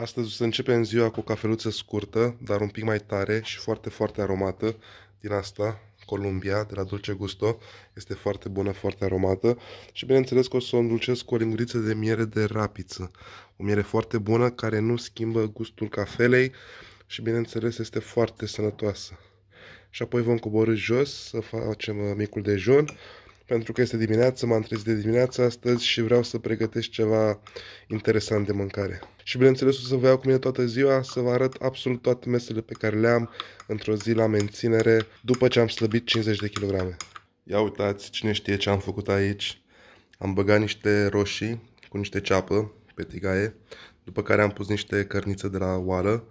Astăzi o să începem ziua cu o cafeluță scurtă, dar un pic mai tare și foarte, foarte aromată din asta, Columbia, de la Dulce Gusto. Este foarte bună, foarte aromată și bineînțeles că o să o îndulcesc cu o linguriță de miere de rapiță. O miere foarte bună care nu schimbă gustul cafelei și bineînțeles este foarte sănătoasă. Și apoi vom coborâ jos să facem uh, micul dejun pentru că este dimineață, m-am trezit de dimineață astăzi și vreau să pregătesc ceva interesant de mâncare. Și bineînțeles o să vă iau cu mine toată ziua, să vă arăt absolut toate mesele pe care le am într-o zi la menținere, după ce am slăbit 50 de kilograme. Ia uitați, cine știe ce am făcut aici. Am băgat niște roșii cu niște ceapă pe tigaie, după care am pus niște cărniță de la oală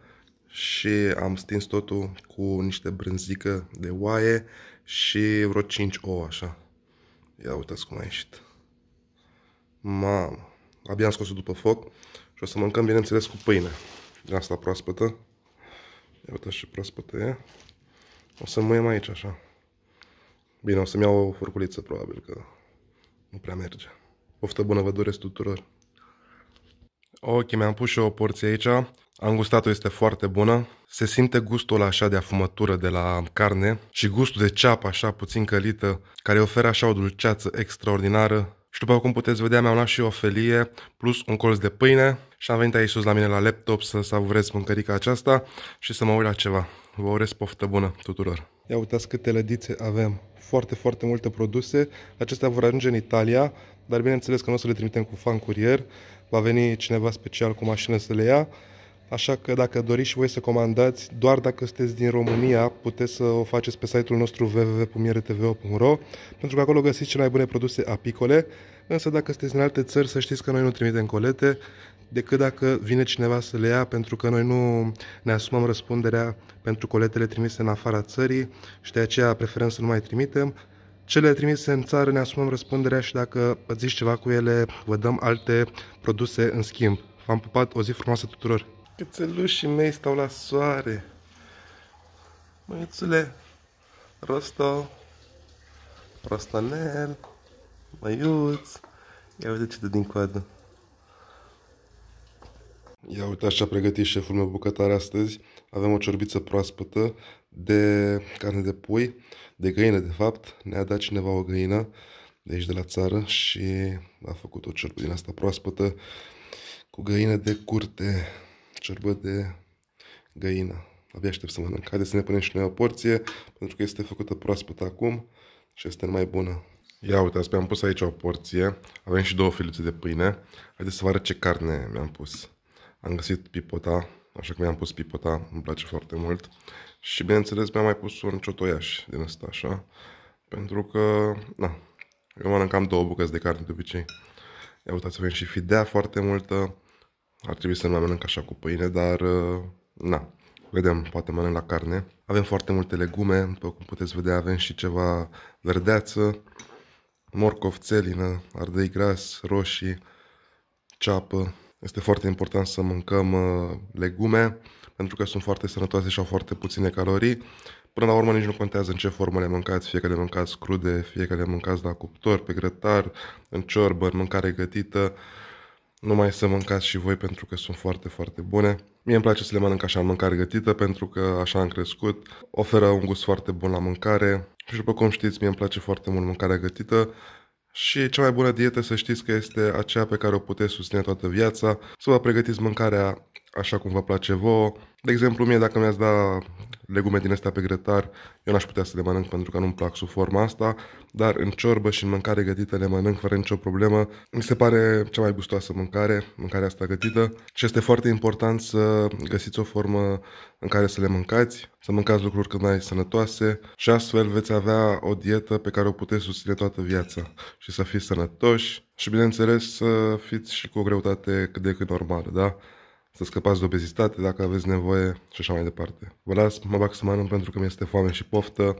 și am stins totul cu niște brânzică de oaie și vreo 5 ouă așa. Ia uitați cum a ieșit. Mamă! Abia am scos-o după foc și o să mâncăm, bineînțeles, cu pâine. De asta proaspătă. Ia uitați ce proaspătă e. O să mâiem aici, așa. Bine, o să-mi iau o furculiță, probabil, că nu prea merge. Poftă bună vă doresc tuturor! Ok, mi-am pus și o porție aici. Angustatul este foarte bună. Se simte gustul așa de afumătură de la carne și gustul de ceapă așa puțin călită, care oferă așa o dulceață extraordinară. Și după cum puteți vedea, mi-am luat și o felie plus un colț de pâine și am venit aici sus la mine la laptop să savurez mâncărica aceasta și să mă uit la ceva. Vă urez poftă bună tuturor! Ia uitați câte lădițe avem! Foarte, foarte multe produse. Acestea vor ajunge în Italia, dar bineînțeles că nu o să le trimitem cu fan curier. Va veni cineva special cu mașină să le ia. Așa că dacă doriți și voi să comandați, doar dacă sunteți din România, puteți să o faceți pe site-ul nostru www.mieretvo.ro pentru că acolo găsiți cele mai bune produse apicole, însă dacă sunteți în alte țări să știți că noi nu trimitem colete, decât dacă vine cineva să le ia, pentru că noi nu ne asumăm răspunderea pentru coletele trimise în afara țării și de aceea preferăm să nu mai trimitem. Cele trimise în țară ne asumăm răspunderea și dacă păziți ceva cu ele, vă dăm alte produse în schimb. V-am pupat, o zi frumoasă tuturor! Cățelușii mei stau la soare. Măiuțule, rosto, rostonel, măiuț. Ia uite ce dă din coadă. Ia uite așa pregătit șeful meu bucătare astăzi. Avem o ciorbiță proaspătă de carne de pui, de găină de fapt. Ne-a dat cineva o găină de aici de la țară și a făcut o ciorbă din asta proaspătă cu găină de curte ciorbă de găină. Abia aștept să mănânc. Haideți să ne punem și noi o porție, pentru că este făcută proaspăt acum și este mai bună. Ia uite, mi-am pus aici o porție. Avem și două filițe de pâine. Haideți să vă arăt ce carne mi-am pus. Am găsit pipota, așa că mi-am pus pipota, îmi place foarte mult. Și bineînțeles mi-am mai pus un ciotoiaș din ăsta, așa. Pentru că, na, eu mănânc am două bucăți de carne de obicei. Ia uitați, avem și fidea foarte multă. Ar trebui să nu mai mănânc așa cu pâine, dar uh, na, vedem, poate mănânc la carne. Avem foarte multe legume, după cum puteți vedea avem și ceva verdeață, morcov, țelină, ardei gras, roșii, ceapă. Este foarte important să mâncăm uh, legume pentru că sunt foarte sănătoase și au foarte puține calorii. Până la urmă nici nu contează în ce formă le mâncați, fie că le mâncați crude, fie că le mâncați la cuptor, pe grătar, în ciorbă, în mâncare gătită. Nu mai să mâncați și voi pentru că sunt foarte, foarte bune. Mie îmi place să le mănânc așa în mâncare gătită pentru că așa am crescut. Oferă un gust foarte bun la mâncare și după cum știți, mie îmi place foarte mult mâncarea gătită. Și cea mai bună dietă, să știți că este aceea pe care o puteți susține toată viața, să vă pregătiți mâncarea așa cum vă place vouă. De exemplu, mie dacă mi-ați da legume din astea pe grătar, eu n-aș putea să le mănânc pentru că nu-mi plac sub forma asta, dar în ciorbă și în mâncare gătită le mănânc fără nicio problemă. Mi se pare cea mai gustoasă mâncare, mâncarea asta gătită și este foarte important să găsiți o formă în care să le mâncați, să mâncați lucruri cât mai sănătoase și astfel veți avea o dietă pe care o puteți susține toată viața și să fiți sănătoși și bineînțeles să fiți și cu o greutate cât de cât normală, da? să scăpați de obezitate dacă aveți nevoie și așa mai departe. Vă las, mă bag să mănânc pentru că mi-este foame și poftă.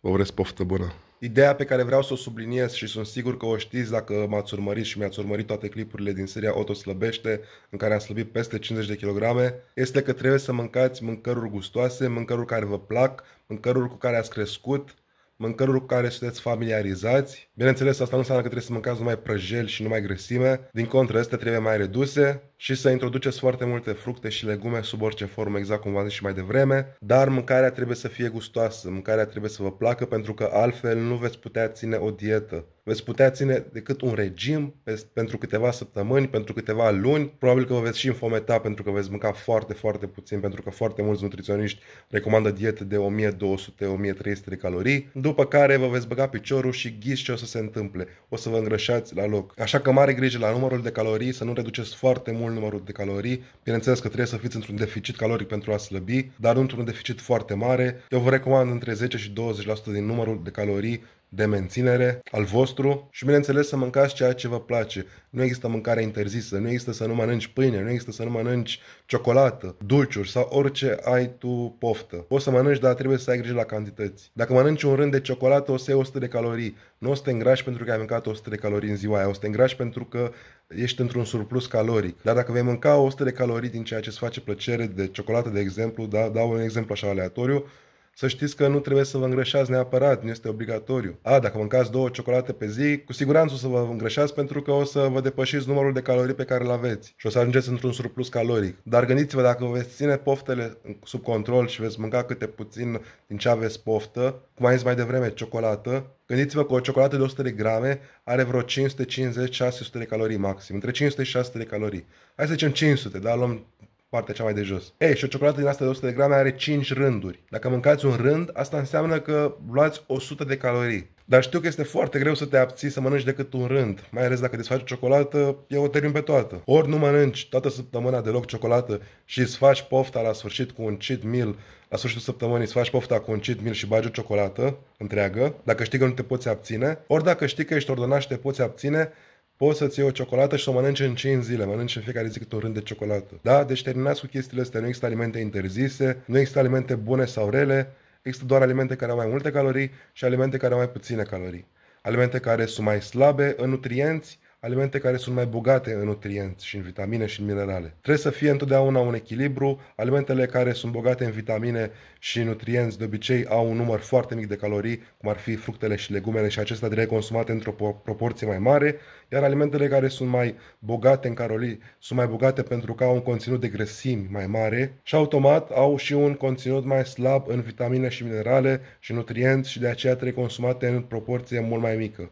Vă urez poftă bună! Ideea pe care vreau să o subliniez și sunt sigur că o știți dacă m-ați urmărit și mi-ați urmărit toate clipurile din seria Oto Slăbește, în care am slăbit peste 50 de kilograme, este că trebuie să mâncați mâncăruri gustoase, mâncăruri care vă plac, mâncăruri cu care ați crescut, mâncăruri cu care sunteți familiarizați. Bineînțeles, asta nu înseamnă că trebuie să mâncați numai prăjeli și numai grăsime. Din contră, este trebuie mai reduse și să introduceți foarte multe fructe și legume sub orice formă, exact cum v-am zis și mai devreme. Dar mâncarea trebuie să fie gustoasă, mâncarea trebuie să vă placă pentru că altfel nu veți putea ține o dietă veți putea ține decât un regim pentru câteva săptămâni, pentru câteva luni. Probabil că vă veți și infometa pentru că veți mânca foarte, foarte puțin, pentru că foarte mulți nutriționiști recomandă diete de 1200-1300 de calorii, după care vă veți băga piciorul și ghiți ce o să se întâmple. O să vă îngrășați la loc. Așa că mare grijă la numărul de calorii, să nu reduceți foarte mult numărul de calorii. Bineînțeles că trebuie să fiți într-un deficit caloric pentru a slăbi, dar nu într-un deficit foarte mare. Eu vă recomand între 10 și 20% din numărul de calorii de menținere al vostru și bineînțeles să mâncați ceea ce vă place. Nu există mâncare interzisă, nu există să nu mănânci pâine, nu există să nu mănânci ciocolată, dulciuri sau orice ai tu poftă. Poți să mănânci, dar trebuie să ai grijă la cantități. Dacă mănânci un rând de ciocolată, o să iei 100 de calorii. Nu o să te îngrași pentru că ai mâncat 100 de calorii în ziua aia, o să te îngrași pentru că ești într-un surplus caloric. Dar dacă vei mânca 100 de calorii din ceea ce îți face plăcere de ciocolată, de exemplu, da, dau un exemplu așa aleatoriu, să știți că nu trebuie să vă îngreșați neapărat, nu este obligatoriu. A, dacă mâncați două ciocolate pe zi, cu siguranță o să vă îngreșați pentru că o să vă depășiți numărul de calorii pe care îl aveți și o să ajungeți într-un surplus caloric. Dar gândiți-vă, dacă veți ține poftele sub control și veți mânca câte puțin din ce aveți poftă, cum ai zis mai devreme, ciocolată, Gândiți-vă că o ciocolată de 100 de grame are vreo 550-600 de calorii maxim, între 500 și 600 de calorii. Hai să zicem 500, dar luăm partea cea mai de jos. Ei, și o ciocolată din asta de 100 de grame are 5 rânduri. Dacă mâncați un rând, asta înseamnă că luați 100 de calorii. Dar știu că este foarte greu să te abții să mănânci decât un rând, mai ales dacă desfaci ciocolată, e o termin pe toată. Ori nu mănânci toată săptămâna deloc ciocolată și îți faci pofta la sfârșit cu un cheat meal, la sfârșitul săptămânii îți faci pofta cu un cheat meal și bagi o ciocolată întreagă, dacă știi că nu te poți abține, ori dacă știi că ești ordonat și te poți abține, poți să-ți iei o ciocolată și să o mănânci în 5 zile, mănânci în fiecare zi câte un rând de ciocolată. Da? Deci terminați cu chestiile astea, nu există alimente interzise, nu există alimente bune sau rele, există doar alimente care au mai multe calorii și alimente care au mai puține calorii. Alimente care sunt mai slabe în nutrienți alimente care sunt mai bogate în nutrienți și în vitamine și în minerale. Trebuie să fie întotdeauna un echilibru. Alimentele care sunt bogate în vitamine și în nutrienți de obicei au un număr foarte mic de calorii, cum ar fi fructele și legumele și acestea trebuie consumate într-o proporție mai mare, iar alimentele care sunt mai bogate în calorii sunt mai bogate pentru că au un conținut de grăsimi mai mare și automat au și un conținut mai slab în vitamine și minerale și nutrienți și de aceea trebuie consumate în proporție mult mai mică.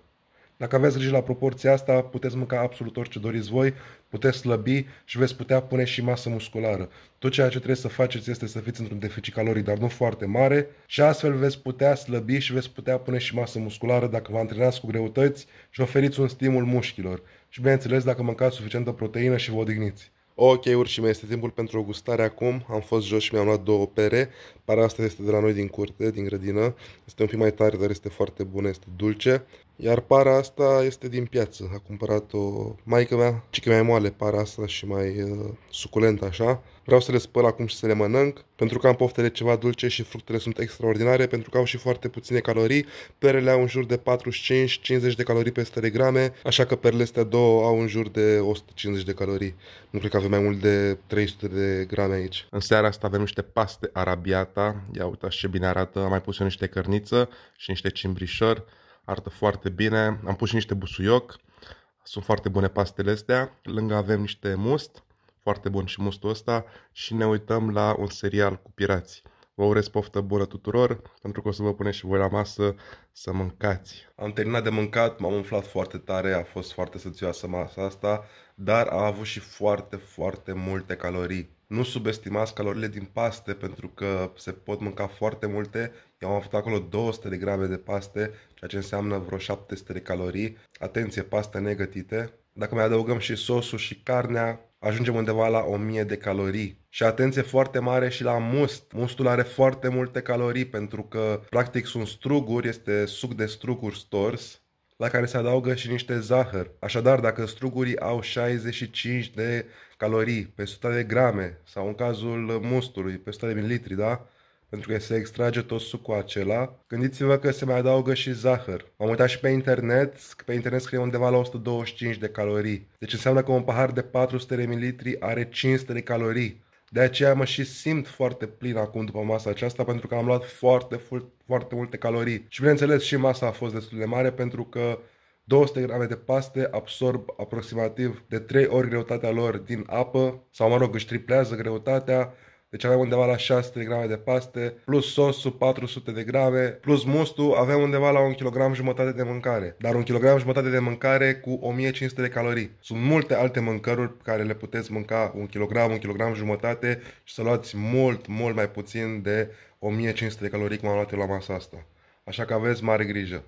Dacă aveți grijă la proporția asta, puteți mânca absolut orice doriți voi, puteți slăbi și veți putea pune și masă musculară. Tot ceea ce trebuie să faceți este să fiți într-un deficit caloric, dar nu foarte mare și astfel veți putea slăbi și veți putea pune și masă musculară dacă vă antrenați cu greutăți și oferiți un stimul mușchilor. Și bineînțeles dacă mâncați suficientă proteină și vă odihniți. Ok, urșime, este timpul pentru o gustare acum. Am fost jos și mi-am luat două pere. Pare asta este de la noi din curte, din grădină. Este un pic mai tare, dar este foarte bună, este dulce. Iar para asta este din piață. A cumpărat-o maica mea, ci mai moale para asta și mai uh, suculentă așa. Vreau să le spăl acum și să le mănânc, pentru că am poftele ceva dulce și fructele sunt extraordinare, pentru că au și foarte puține calorii. Perele au în jur de 45-50 de calorii pe 100 de grame, așa că perele astea două au în jur de 150 de calorii. Nu cred că avem mai mult de 300 de grame aici. În seara asta avem niște paste arabiata, ia uitați ce bine arată, am mai pus eu niște cărniță și niște cimbrișor arată foarte bine. Am pus și niște busuioc, sunt foarte bune pastele astea. Lângă avem niște must, foarte bun și mustul ăsta și ne uităm la un serial cu pirații. Vă urez poftă bună tuturor, pentru că o să vă puneți și voi la masă să mâncați. Am terminat de mâncat, m-am umflat foarte tare, a fost foarte sățioasă masa asta, dar a avut și foarte, foarte multe calorii. Nu subestimați calorile din paste, pentru că se pot mânca foarte multe. Eu am avut acolo 200 de grame de paste, ceea ce înseamnă vreo 700 de calorii. Atenție, paste negătite. Dacă mai adăugăm și sosul și carnea, ajungem undeva la 1000 de calorii. Și atenție foarte mare și la must. Mustul are foarte multe calorii pentru că practic sunt struguri, este suc de struguri stors la care se adaugă și niște zahăr. Așadar, dacă strugurii au 65 de calorii pe 100 de grame sau în cazul mustului pe 100 de mililitri, da? pentru că se extrage tot sucul acela. Gândiți-vă că se mai adaugă și zahăr. am uitat și pe internet, pe internet scrie undeva la 125 de calorii. Deci înseamnă că un pahar de 400 de ml are 500 de calorii. De aceea mă și simt foarte plin acum după masa aceasta pentru că am luat foarte, foarte multe calorii. Și bineînțeles și masa a fost destul de mare pentru că 200 grame de paste absorb aproximativ de 3 ori greutatea lor din apă sau mă rog își triplează greutatea deci avem undeva la 600 de grame de paste, plus sosul 400 de grame, plus mustul avem undeva la 1 kg jumătate de mâncare. Dar 1 kg jumătate de mâncare cu 1500 de calorii. Sunt multe alte mâncăruri pe care le puteți mânca 1 kg, 1 kg jumătate și să luați mult, mult mai puțin de 1500 de calorii cum am luat eu la masa asta. Așa că aveți mare grijă.